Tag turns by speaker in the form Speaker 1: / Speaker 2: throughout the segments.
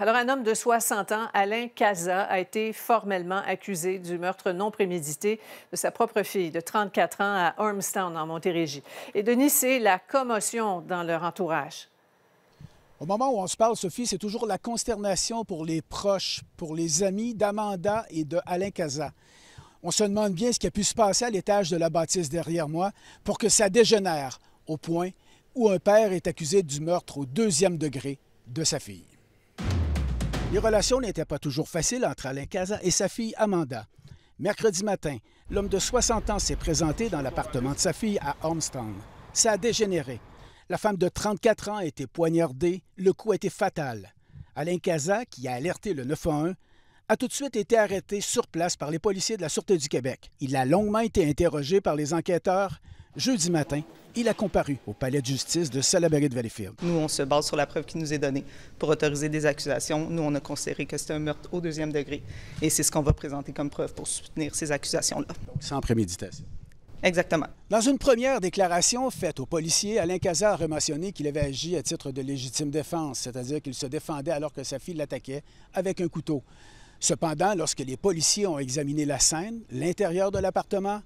Speaker 1: Alors, un homme de 60 ans, Alain Casa, a été formellement accusé du meurtre non prémédité de sa propre fille de 34 ans à Ormstown, en Montérégie, et Denis, c'est la commotion dans leur entourage.
Speaker 2: Au moment où on se parle, Sophie, c'est toujours la consternation pour les proches, pour les amis d'Amanda et de Alain Casa. On se demande bien ce qui a pu se passer à l'étage de la bâtisse derrière moi pour que ça dégénère au point où un père est accusé du meurtre au deuxième degré de sa fille. Les relations n'étaient pas toujours faciles entre Alain Casa et sa fille Amanda. Mercredi matin, l'homme de 60 ans s'est présenté dans l'appartement de sa fille à Ormstown. Ça a dégénéré. La femme de 34 ans a été poignardée, le coup a été fatal. Alain Casa, qui a alerté le 911, a tout de suite été arrêté sur place par les policiers de la Sûreté du Québec. Il a longuement été interrogé par les enquêteurs jeudi matin il a comparu au palais de justice de Salaberry de Valleyfield.
Speaker 3: Nous, on se base sur la preuve qui nous est donnée pour autoriser des accusations. Nous, on a considéré que c'était un meurtre au deuxième degré et c'est ce qu'on va présenter comme preuve pour soutenir ces
Speaker 2: accusations-là. sans préméditation. Exactement. Dans une première déclaration faite aux policiers, Alain Cazard a mentionné qu'il avait agi à titre de légitime défense, c'est-à-dire qu'il se défendait alors que sa fille l'attaquait avec un couteau. Cependant, lorsque les policiers ont examiné la scène, l'intérieur de l'appartement,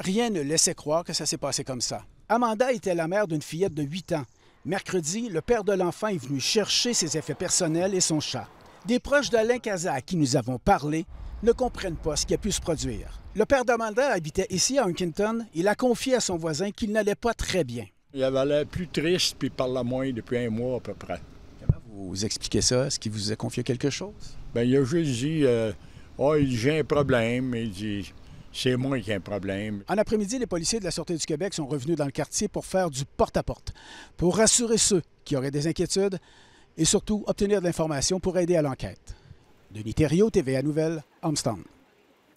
Speaker 2: rien ne laissait croire que ça s'est passé comme ça. Amanda était la mère d'une fillette de 8 ans. Mercredi, le père de l'enfant est venu chercher ses effets personnels et son chat. Des proches d'Alain Casa à qui nous avons parlé ne comprennent pas ce qui a pu se produire. Le père d'Amanda habitait ici à Huntington. Il a confié à son voisin qu'il n'allait pas très bien.
Speaker 4: Il avait l'air plus triste puis parlait moins depuis un mois à peu près. Comment vous expliquez ça? Est-ce qu'il vous a confié quelque chose? Bien, il a juste dit euh, ah, il oh, j'ai un problème. Il dit c'est moi qu'un problème. En après-midi, les policiers de la Sûreté du Québec sont revenus dans le quartier pour faire du
Speaker 2: porte-à-porte, pour rassurer ceux qui auraient des inquiétudes et surtout obtenir de l'information pour aider à l'enquête. Denis Thériault, TVA Nouvelle, Homestown.